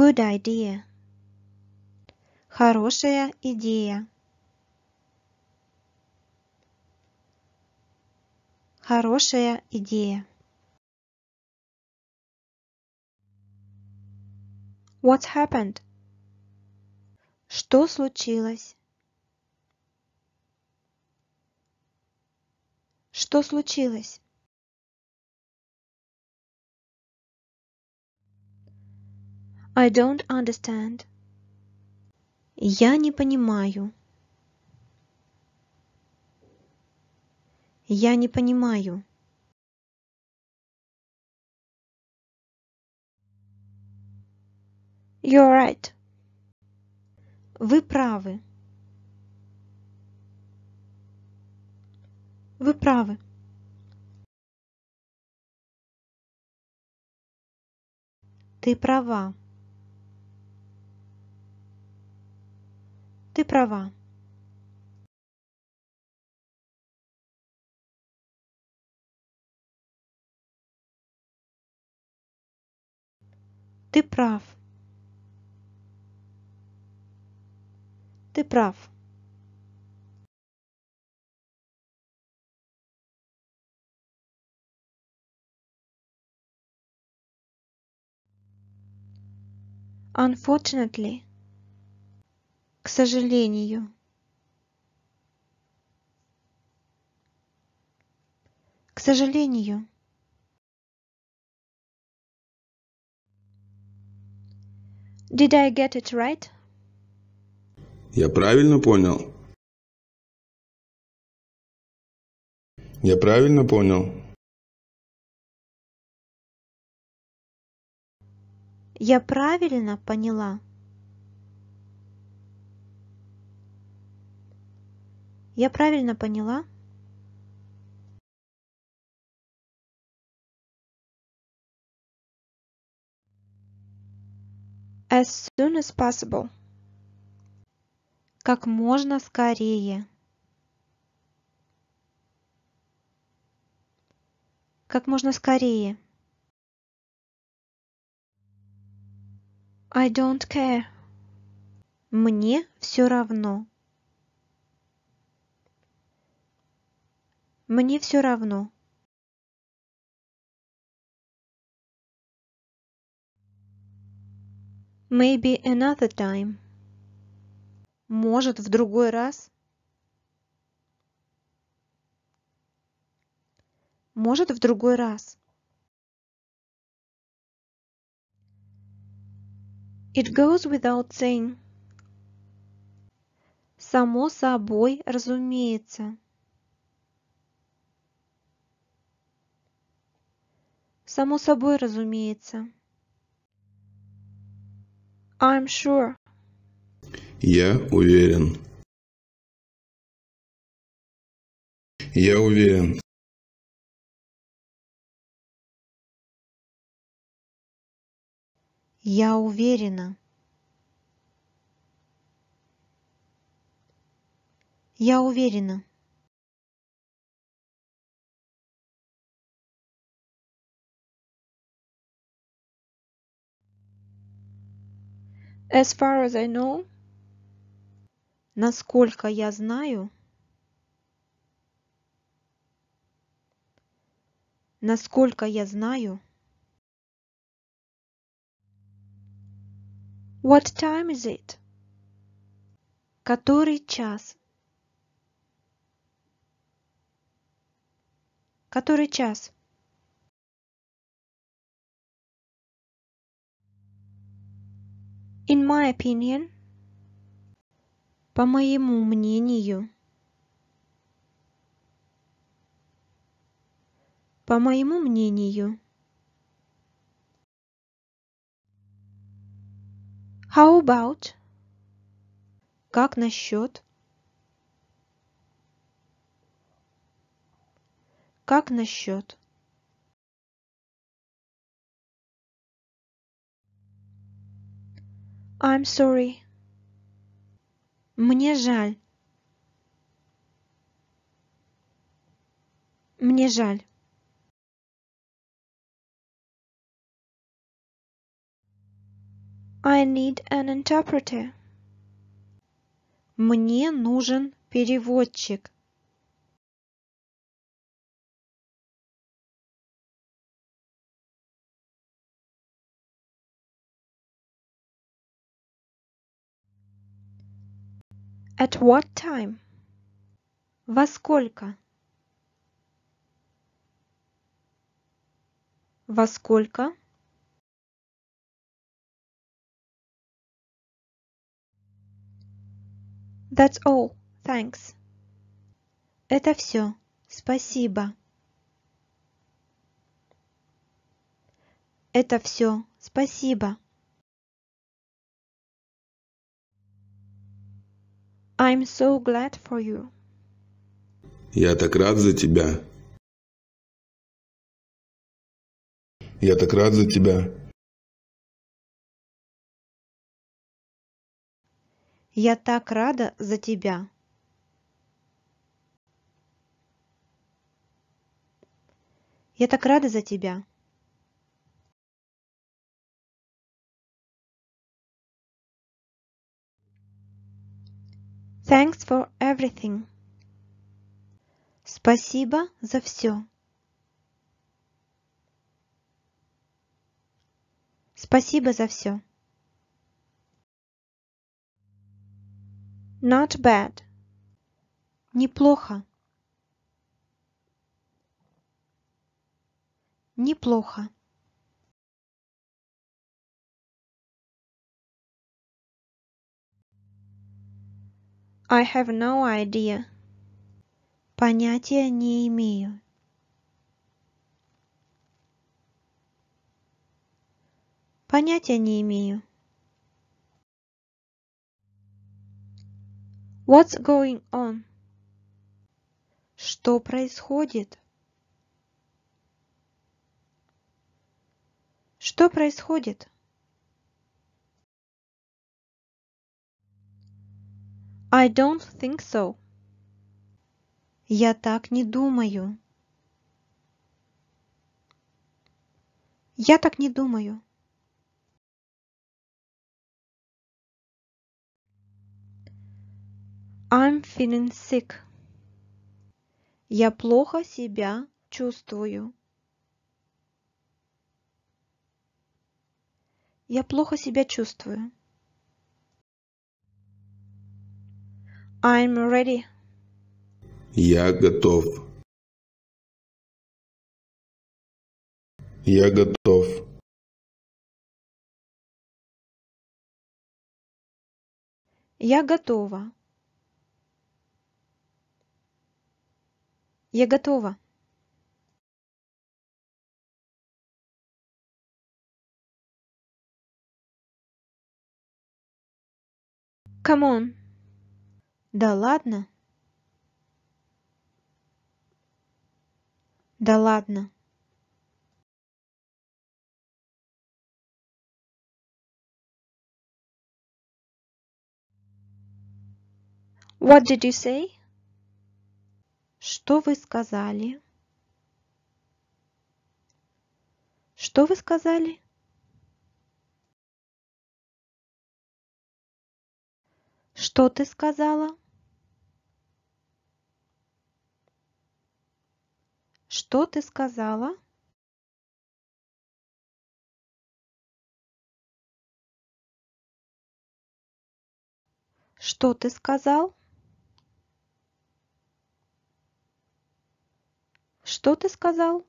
Good idea. Хорошая идея. Хорошая идея. What happened? Что случилось? Что случилось? I don't understand. Я не понимаю. Я не понимаю. You're right. Вы правы. Вы правы. Ты права. ты права Ты прав. Ты прав. Unfortunately, к сожалению к сожалению Did I get it right? Я правильно понял? Я правильно понял? Я правильно поняла? я правильно поняла As soon as possible. Как можно скорее. Как можно скорее. I don't care. Мне все равно. мне все равно Maybe another time. Может, в другой раз? Может, в другой раз. It goes without saying. Само собой, разумеется. Само собой разумеется. I'm sure. Я уверен. Я уверен. Я уверена. Я уверена. As far as I know. Насколько я знаю. Насколько я знаю. What time is it? Который час? Который час? In my opinion. По моему мнению. По моему мнению. How about? Как насчет? Как насчет? I'm sorry. Мне жаль. Мне жаль. I need an interpreter. Мне нужен переводчик. At what time? Во сколько? Во сколько? That's all. Thanks. Это все. Спасибо. Это все. Спасибо. I'm so glad for you. Я так рад за тебя. Я так рад за тебя. Я так рада за тебя. Я так рада за тебя. Thanks for everything. Спасибо за все. Спасибо за все. Not bad. Неплохо. Неплохо. I have no idea. Понятия не имею. Понятия не имею. What's going on? Что происходит? Что происходит? I don't think so. Я так не думаю. Я так не думаю. I'm feeling sick. Я плохо себя чувствую. Я плохо себя чувствую. I'm ready. Я готов. Я готов. Я готова. Я готова. Come on да ладно да ладно What did you say? Что вы сказали? Что вы сказали? Что ты сказала? что ты сказала Что ты сказал? Что ты сказал?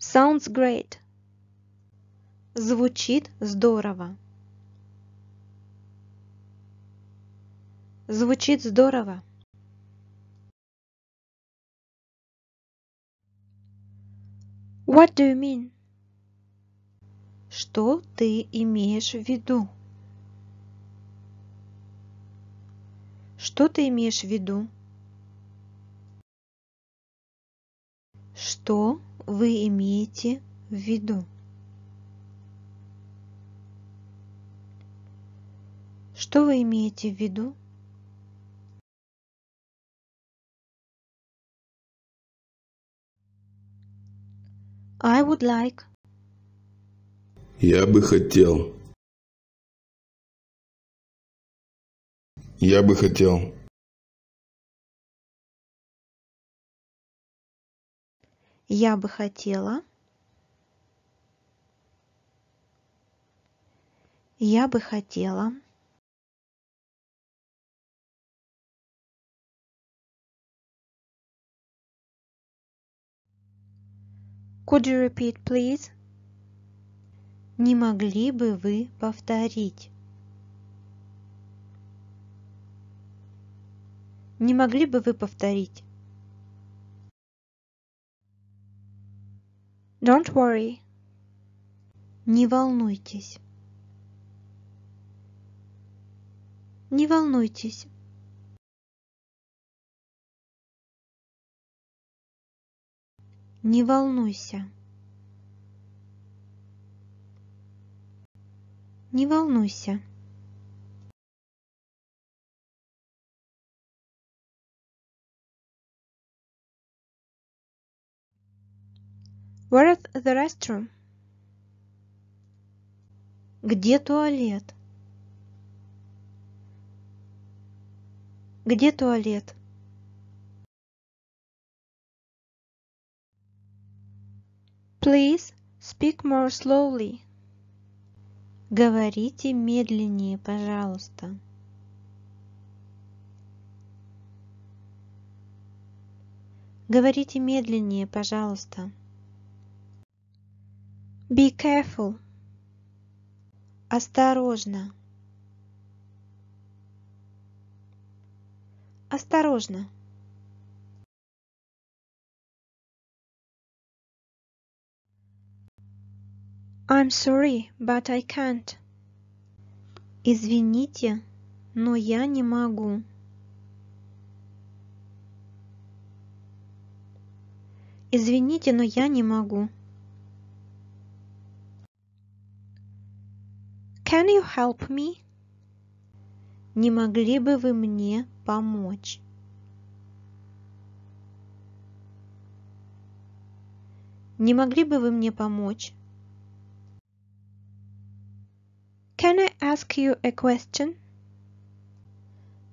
Sounds great. Звучит здорово. Звучит здорово. What do you mean? Что ты имеешь в виду? Что ты имеешь в виду? Что вы имеете в виду? Что вы имеете в виду? I would like. Я бы хотел. Я бы хотел. Я бы хотела. Я бы хотела. Could you repeat, please? Не могли бы вы повторить? Не могли бы вы повторить? Don't worry. Не волнуйтесь. Не волнуйтесь. Не волнуйся. Не волнуйся. Where's the restroom? Где туалет? Где туалет? Please speak more slowly. Говорите медленнее, пожалуйста. Говорите медленнее, пожалуйста. Be careful. Осторожно. Осторожно. I'm sorry, but I can't. Извините, но я не могу. Извините, но я не могу. Can you help me? Не могли бы вы мне помочь? Не могли бы вы мне помочь? ask you a question?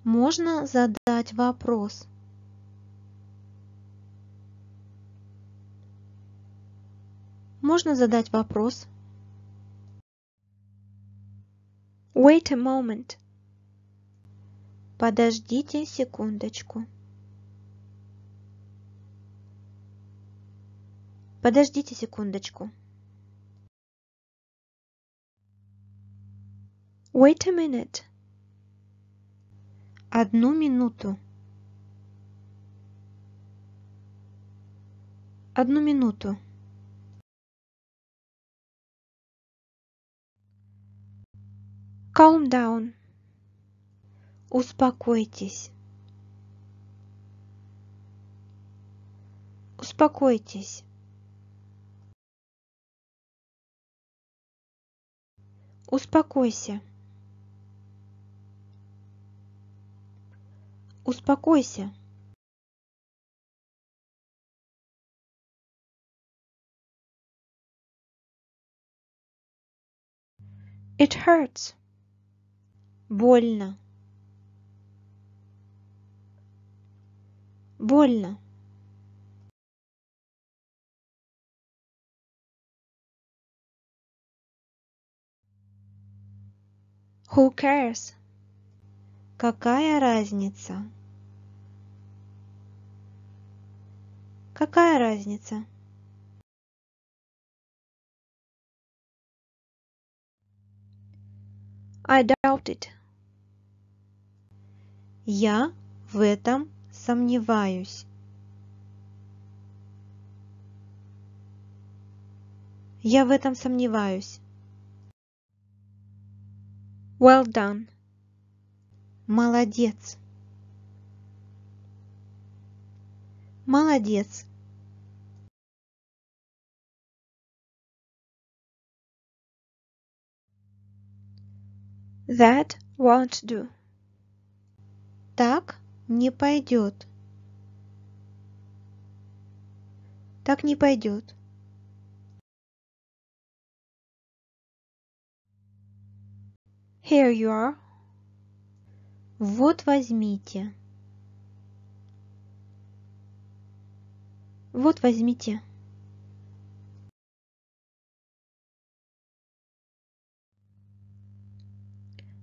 Можно задать вопрос. Можно задать вопрос. Wait a moment. Подождите секундочку. Подождите секундочку. Wait a minute. Одну минуту. Одну минуту. Calm down. Успокойтесь. Успокойтесь. Успокойся. успокойся It hurts. Больно. Больно. Who cares? Какая разница? какая разница I doubt it. Я в этом сомневаюсь. Я в этом сомневаюсь. Well done. Молодец. молодец That won't do. Так не пойдет. Так не пойдет. Here you are. Вот возьмите. вот возьмите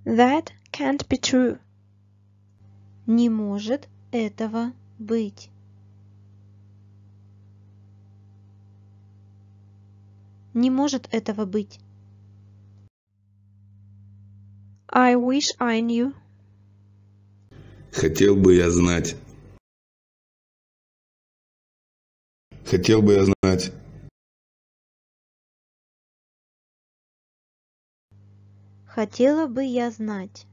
That can't be true. Не может этого быть. Не может этого быть. I wish I knew. Хотел бы я знать. Хотел бы я знать. Хотела бы я знать.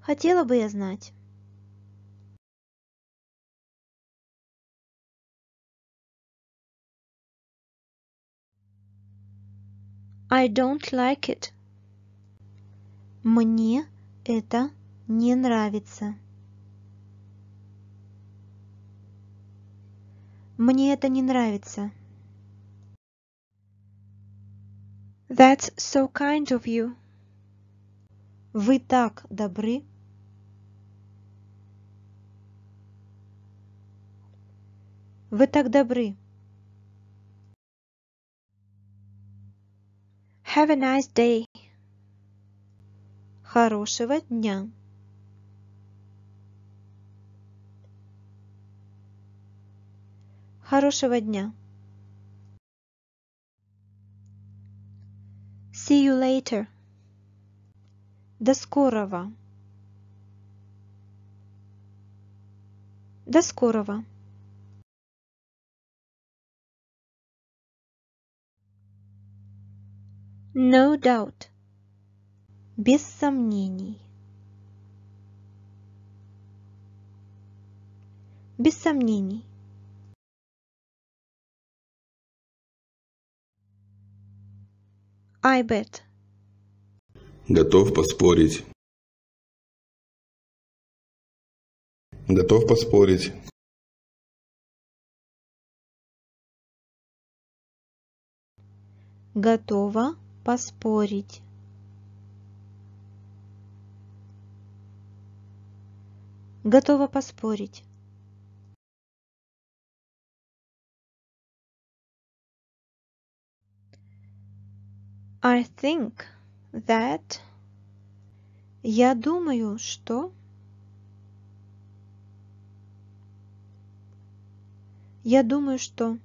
Хотела бы я знать. I don't like it. Мне это не нравится. Мне это не нравится. That's so kind of you. Вы так добры. Вы так добры. Have a nice day. Хорошего дня. Хорошего дня. See you later. До скорого. До скорого. No doubt. Без сомнений. Без сомнений. I bet. Готов поспорить. Готов поспорить. Готова поспорить. Готова поспорить. I think that я думаю, что Я думаю, что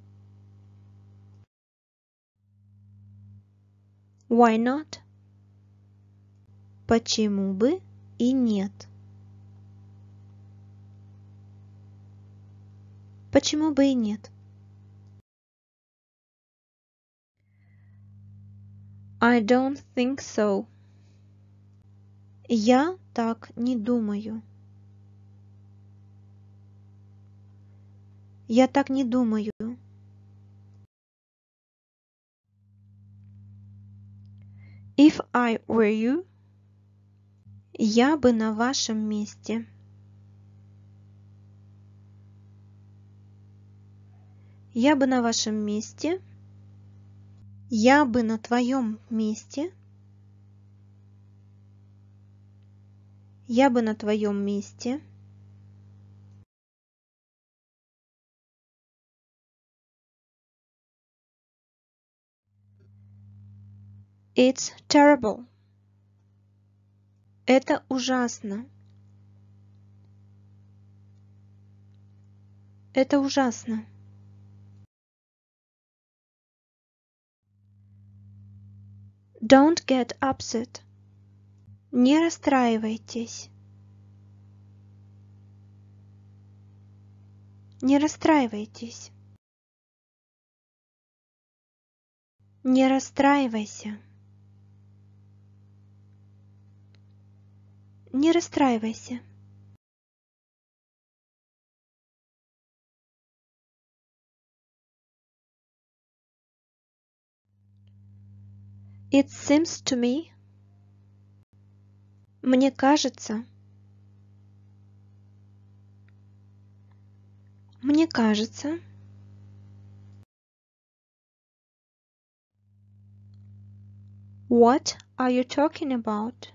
Why not? Почему бы и нет? Почему бы и нет? I don't think so. Я так не думаю. Я так не думаю. If I were you, я бы на вашем месте. Я бы на вашем месте. Я бы на твоем месте. Я бы на твоем месте. It's terrible. Это ужасно. Это ужасно. Don't get upset. Не расстраивайтесь. Не расстраивайтесь. Не расстраивайся. Не расстраивайся. It seems to me. Мне кажется. Мне кажется. What are you talking about?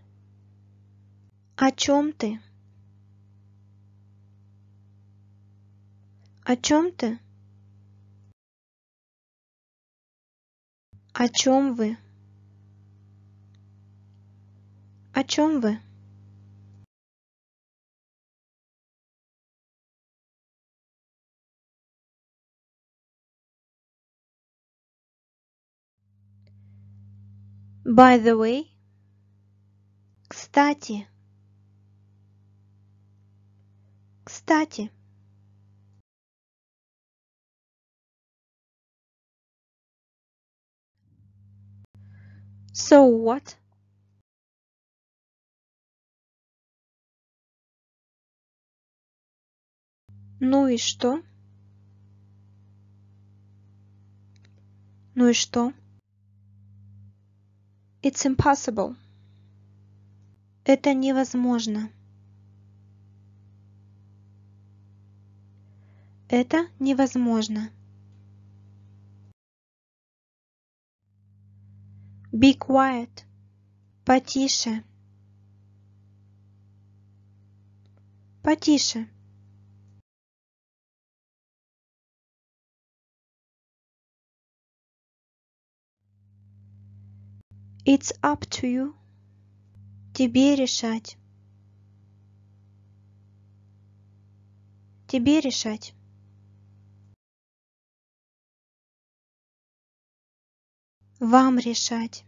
О чем ты? О чем ты? О чем вы? о чем вы By the way, кстати, кстати. So what? Ну и что? Ну и что? It's impossible. Это невозможно. Это невозможно. Be quiet. Потише. Потише. It's up to you. Тебе решать. Тебе решать. Вам решать.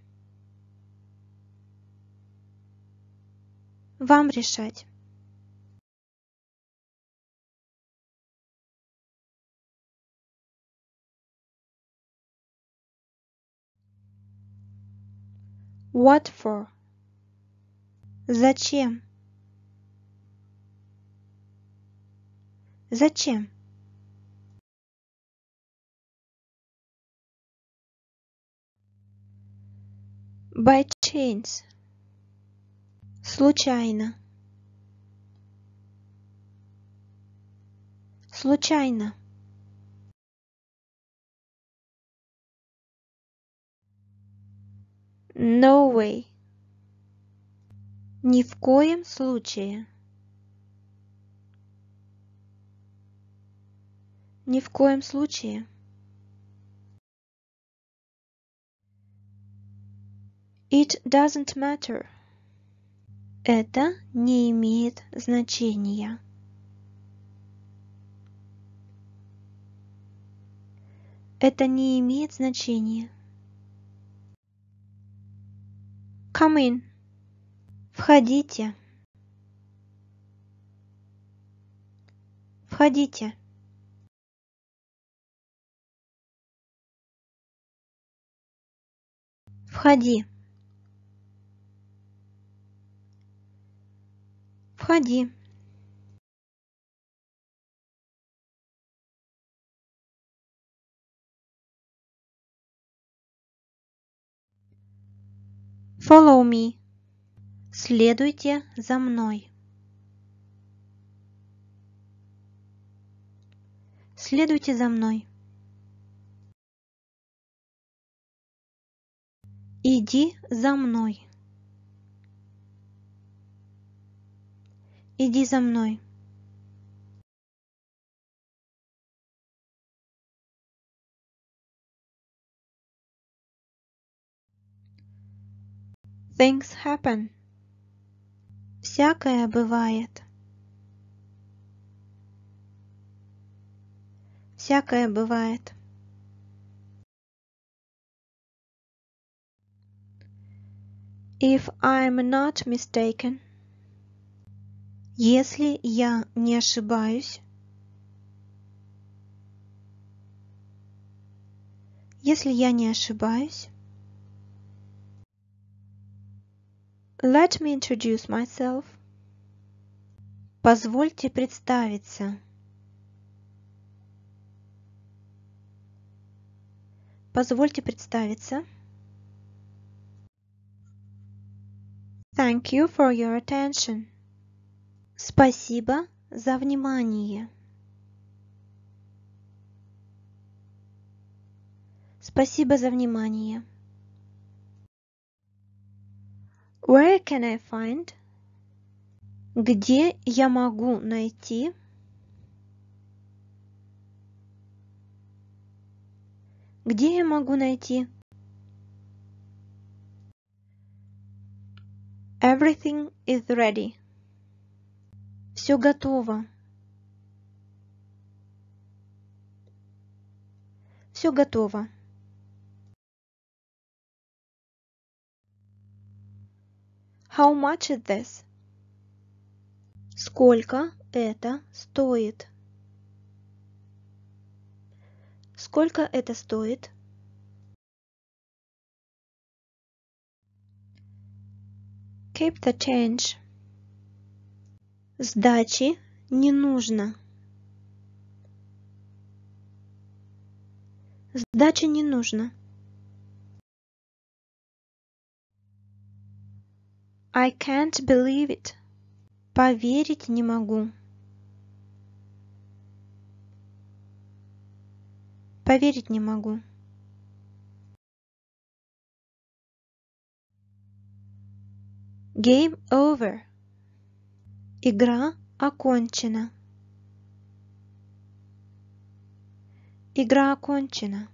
Вам решать. What for? Зачем? Зачем? By chance. Случайно. Случайно. No way. Ни в коем случае. Ни в коем случае. It doesn't matter. Это не имеет значения. Это не имеет значения. Come in. Входите. Входите. Входи. Входи. Follow me. Следуйте за мной. Следуйте за мной. Иди за мной. Иди за мной. Things happen. Всякое бывает. Всякое бывает. If I'm not mistaken. Если я не ошибаюсь. Если я не ошибаюсь. Let me introduce myself. Позвольте представиться. Позвольте представиться. Thank you for your attention. Спасибо за внимание. Спасибо за внимание. Where can I find? Где я могу найти? Где я могу найти? Everything is ready. Все готово. Все готово. How much is this? Сколько это стоит? Сколько это стоит? Keep the change. Сдачи не нужно. Сдачи не нужно. I can't believe it. Поверить не могу. Поверить не могу. Game over. Игра окончена. Игра окончена.